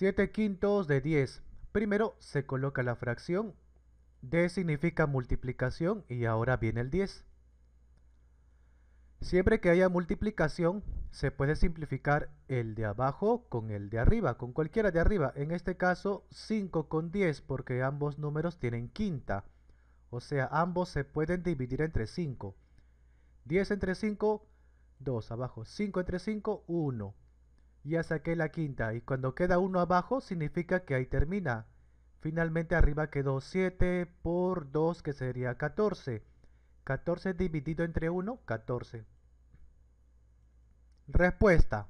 7 quintos de 10. Primero se coloca la fracción. D significa multiplicación y ahora viene el 10. Siempre que haya multiplicación, se puede simplificar el de abajo con el de arriba, con cualquiera de arriba. En este caso, 5 con 10, porque ambos números tienen quinta. O sea, ambos se pueden dividir entre 5. 10 entre 5, 2. Abajo, 5 entre 5, 1. Ya saqué la quinta y cuando queda uno abajo significa que ahí termina. Finalmente arriba quedó 7 por 2 que sería 14. 14 dividido entre 1, 14. Respuesta.